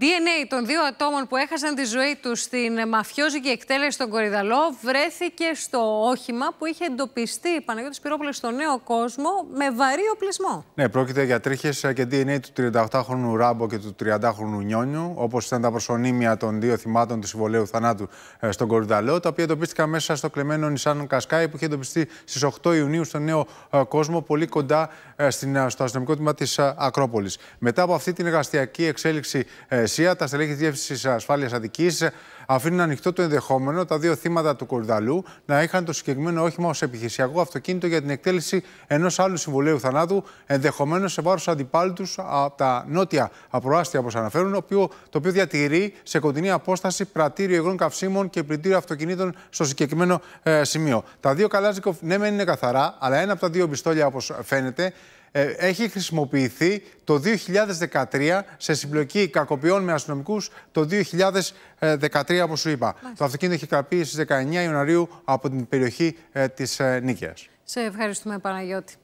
DNA των δύο ατόμων που έχασαν τη ζωή τους στην μαφιόζικη εκτέλεση στον Κορυδαλό βρέθηκε στο όχημα που είχε εντοπιστεί η Παναγιώτης Πυρόπουλος στο νέο κόσμο με βαρύ οπλισμό. Ναι, πρόκειται για τρίχες και DNA του 38χρονου Ράμπο και του 30χρονου Νιόνιου, όπως ήταν τα προσωνύμια των δύο θυμάτων του συμβολέου θανάτου ε, στον Κορυδαλό, τα οποία εντοπίστηκαν μέσα στο κλεμμένο Νισάν Κασκάι που είχε εντοπιστεί στις 8 Ιουνίου στο νέο ε, κόσμο, πολύ κοντά ε, στο αστυνομικό τμήμα της Ακρόπολης. Μετά από αυτή την εργαστιακή εξέλιξη τα στελέχη Διεύθυνσης Ασφάλειας Αντική αφήνουν ανοιχτό το ενδεχόμενο τα δύο θύματα του Κορδαλού να είχαν το συγκεκριμένο όχημα ως επιχειρησιακό αυτοκίνητο για την εκτέλεση ενός άλλου συμβολέου θανάτου, ενδεχομένως σε βάρος αντιπάλου του από τα νότια απροάστια, όπως αναφέρουν, το οποίο, το οποίο διατηρεί σε κοντινή απόσταση πρατήριο υγρών καυσίμων και πλυντήριο αυτοκινήτων στο συγκεκριμένο ε, σημείο. Τα δύο Καλάζικοφ ναι, είναι καθαρά, αλλά ένα από τα δύο πιστόλια, όπως φαίνεται, ε, έχει χρησιμοποιηθεί το 2013 σε συμπλοκή κακοποιών με αστυνομικούς το 2013, όπως σου είπα. Το αυτοκίνητο έχει κραπεί στι 19 Ιανουαρίου από την περιοχή ε, της ε, Νίκαιας. Σε ευχαριστούμε, Παναγιώτη.